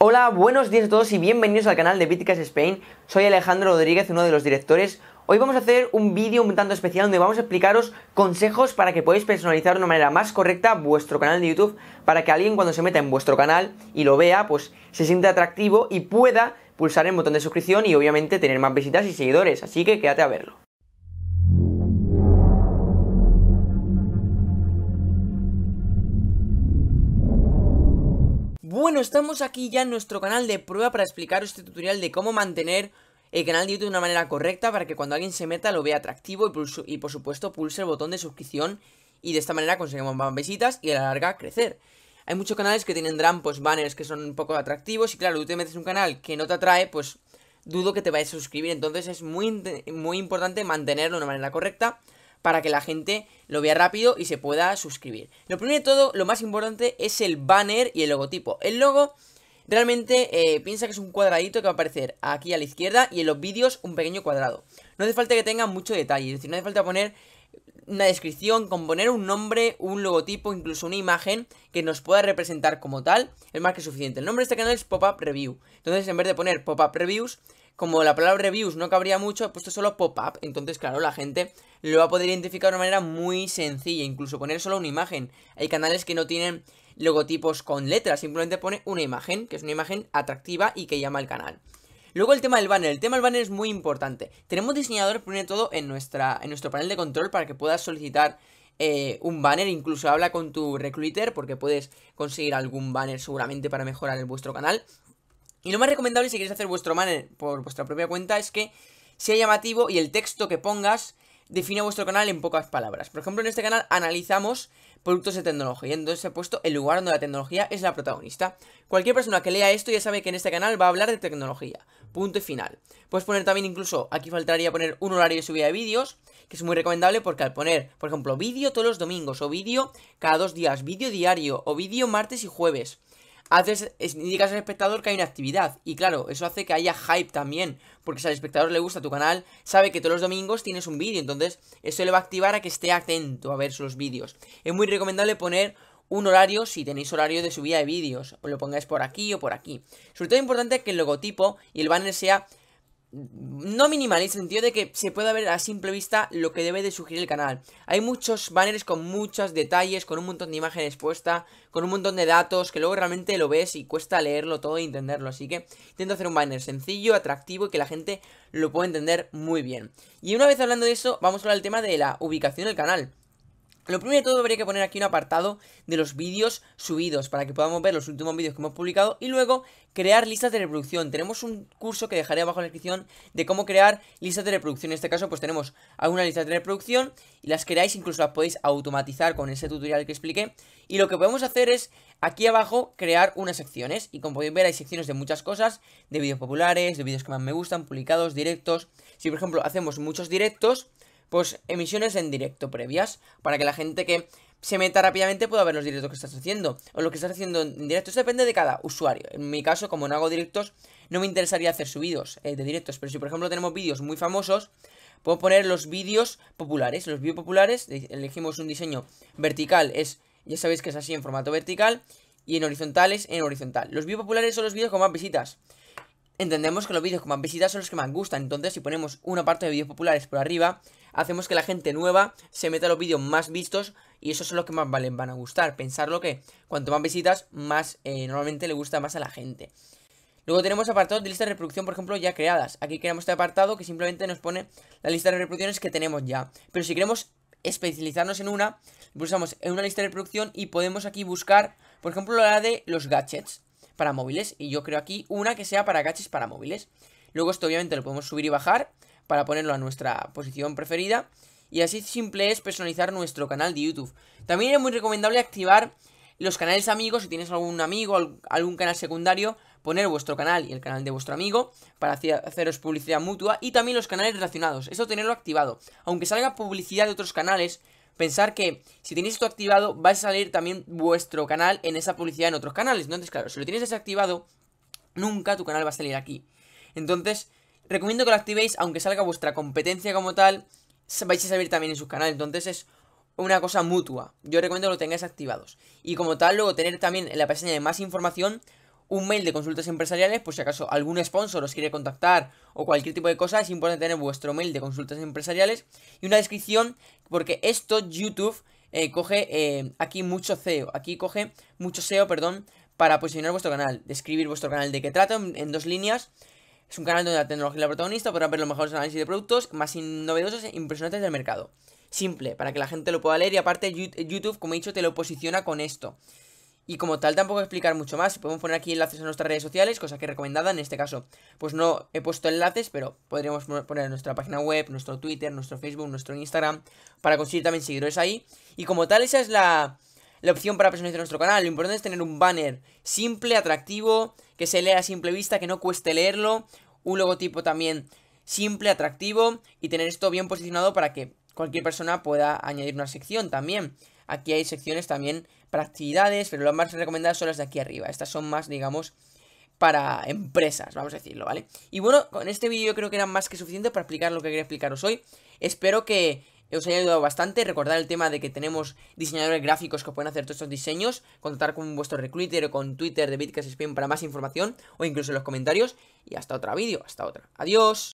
Hola, buenos días a todos y bienvenidos al canal de Bitcast Spain. Soy Alejandro Rodríguez, uno de los directores. Hoy vamos a hacer un vídeo un tanto especial donde vamos a explicaros consejos para que podáis personalizar de una manera más correcta vuestro canal de YouTube para que alguien cuando se meta en vuestro canal y lo vea, pues se sienta atractivo y pueda pulsar el botón de suscripción y obviamente tener más visitas y seguidores. Así que quédate a verlo. Bueno, estamos aquí ya en nuestro canal de prueba para explicaros este tutorial de cómo mantener el canal de YouTube de una manera correcta para que cuando alguien se meta lo vea atractivo y, y por supuesto pulse el botón de suscripción y de esta manera conseguimos más visitas y a la larga crecer. Hay muchos canales que tienen pues banners que son un poco atractivos y claro, tú te metes un canal que no te atrae, pues dudo que te vayas a suscribir, entonces es muy, muy importante mantenerlo de una manera correcta para que la gente lo vea rápido y se pueda suscribir. Lo primero de todo, lo más importante es el banner y el logotipo. El logo realmente eh, piensa que es un cuadradito que va a aparecer aquí a la izquierda y en los vídeos un pequeño cuadrado. No hace falta que tenga mucho detalle, es decir, no hace falta poner una descripción, con poner un nombre, un logotipo, incluso una imagen que nos pueda representar como tal, es más que suficiente. El nombre de este canal es Pop-Up Review. Entonces, en vez de poner Pop-Up Reviews, como la palabra reviews no cabría mucho, he puesto pues solo pop-up. Entonces, claro, la gente lo va a poder identificar de una manera muy sencilla. Incluso poner solo una imagen. Hay canales que no tienen logotipos con letras, simplemente pone una imagen, que es una imagen atractiva y que llama al canal. Luego el tema del banner, el tema del banner es muy importante. Tenemos diseñadores primero todo en, nuestra, en nuestro panel de control para que puedas solicitar eh, un banner, incluso habla con tu recruiter porque puedes conseguir algún banner seguramente para mejorar el vuestro canal. Y lo más recomendable si queréis hacer vuestro maner por vuestra propia cuenta es que sea llamativo y el texto que pongas defina vuestro canal en pocas palabras. Por ejemplo, en este canal analizamos productos de tecnología, entonces he puesto el lugar donde la tecnología es la protagonista. Cualquier persona que lea esto ya sabe que en este canal va a hablar de tecnología, punto y final. Puedes poner también incluso, aquí faltaría poner un horario de subida de vídeos, que es muy recomendable porque al poner, por ejemplo, vídeo todos los domingos, o vídeo cada dos días, vídeo diario, o vídeo martes y jueves, haces, indicas al espectador que hay una actividad. Y claro, eso hace que haya hype también. Porque si al espectador le gusta tu canal, sabe que todos los domingos tienes un vídeo. Entonces, eso le va a activar a que esté atento a ver sus vídeos. Es muy recomendable poner un horario si tenéis horario de subida de vídeos. Lo pongáis por aquí o por aquí. Sobre todo importante que el logotipo y el banner sea no minimal, en el sentido de que se pueda ver a simple vista lo que debe de sugerir el canal. Hay muchos banners con muchos detalles, con un montón de imágenes puesta, con un montón de datos, que luego realmente lo ves y cuesta leerlo todo e entenderlo. Así que intento hacer un banner sencillo, atractivo y que la gente lo pueda entender muy bien. Y una vez hablando de eso, vamos a hablar del tema de la ubicación del canal. Lo primero de todo habría que poner aquí un apartado de los vídeos subidos para que podamos ver los últimos vídeos que hemos publicado y luego crear listas de reproducción. Tenemos un curso que dejaré abajo en la descripción de cómo crear listas de reproducción. En este caso pues tenemos algunas listas de reproducción y las creáis, incluso las podéis automatizar con ese tutorial que expliqué. Y lo que podemos hacer es aquí abajo crear unas secciones y como podéis ver hay secciones de muchas cosas, de vídeos populares, de vídeos que más me gustan, publicados, directos. Si por ejemplo hacemos muchos directos pues emisiones en directo previas, para que la gente que se meta rápidamente pueda ver los directos que estás haciendo, o lo que estás haciendo en directo. Eso depende de cada usuario. En mi caso, como no hago directos, no me interesaría hacer subidos eh, de directos, pero si por ejemplo tenemos vídeos muy famosos, puedo poner los vídeos populares. Los vídeos populares, eh, elegimos un diseño vertical, es, ya sabéis que es así en formato vertical, y en horizontal es en horizontal. Los vídeos populares son los vídeos con más visitas entendemos que los vídeos con más visitas son los que más gustan. Entonces, si ponemos una parte de vídeos populares por arriba, hacemos que la gente nueva se meta a los vídeos más vistos y esos son los que más valen, van a gustar. Pensarlo que cuanto más visitas, más eh, normalmente le gusta más a la gente. Luego tenemos apartados de lista de reproducción, por ejemplo, ya creadas. Aquí creamos este apartado que simplemente nos pone la lista de reproducciones que tenemos ya. Pero si queremos especializarnos en una, pulsamos en una lista de reproducción y podemos aquí buscar, por ejemplo, la de los gadgets para móviles. Y yo creo aquí una que sea para gaches para móviles. Luego esto obviamente lo podemos subir y bajar para ponerlo a nuestra posición preferida. Y así simple es personalizar nuestro canal de YouTube. También es muy recomendable activar los canales amigos, si tienes algún amigo, algún canal secundario, poner vuestro canal y el canal de vuestro amigo para haceros publicidad mutua y también los canales relacionados, eso tenerlo activado. Aunque salga publicidad de otros canales, pensar que si tenéis esto activado, va a salir también vuestro canal en esa publicidad en otros canales. ¿no? Entonces, claro, si lo tienes desactivado, nunca tu canal va a salir aquí. Entonces, recomiendo que lo activéis, aunque salga vuestra competencia como tal, vais a salir también en sus canales. Entonces es una cosa mutua. Yo recomiendo que lo tengáis activados. Y como tal, luego tener también en la pestaña de más información un mail de consultas empresariales, por si acaso algún sponsor os quiere contactar o cualquier tipo de cosa, es importante tener vuestro mail de consultas empresariales y una descripción, porque esto YouTube eh, coge eh, aquí mucho SEO, aquí coge mucho SEO, perdón, para posicionar vuestro canal, describir vuestro canal de qué trata en, dos líneas. Es un canal donde la tecnología es la protagonista, podrán ver los mejores análisis de productos más novedosos e impresionantes del mercado. Simple, para que la gente lo pueda leer y aparte YouTube, como he dicho, te lo posiciona con esto. Y como tal tampoco explicar mucho más, podemos poner aquí enlaces a nuestras redes sociales, cosa que recomendada en este caso. Pues no he puesto enlaces, pero podríamos poner nuestra página web, nuestro Twitter, nuestro Facebook, nuestro Instagram, para conseguir también seguidores ahí. Y como tal esa es la, la opción para personalizar nuestro canal. Lo importante es tener un banner simple, atractivo, que se lea a simple vista, que no cueste leerlo. Un logotipo también simple, atractivo y tener esto bien posicionado para que cualquier persona pueda añadir una sección también. Aquí hay secciones también para actividades, pero las más recomendadas son las de aquí arriba. Estas son más, digamos, para empresas, vamos a decirlo, ¿vale? Y bueno, con este vídeo creo que era más que suficiente para explicar lo que quería explicaros hoy. Espero que os haya ayudado bastante. Recordar el tema de que tenemos diseñadores gráficos que pueden hacer todos estos diseños. Contactar con vuestro recruiter o con Twitter de Bitcast para más información o incluso en los comentarios. Y hasta otro vídeo, hasta otra. Adiós.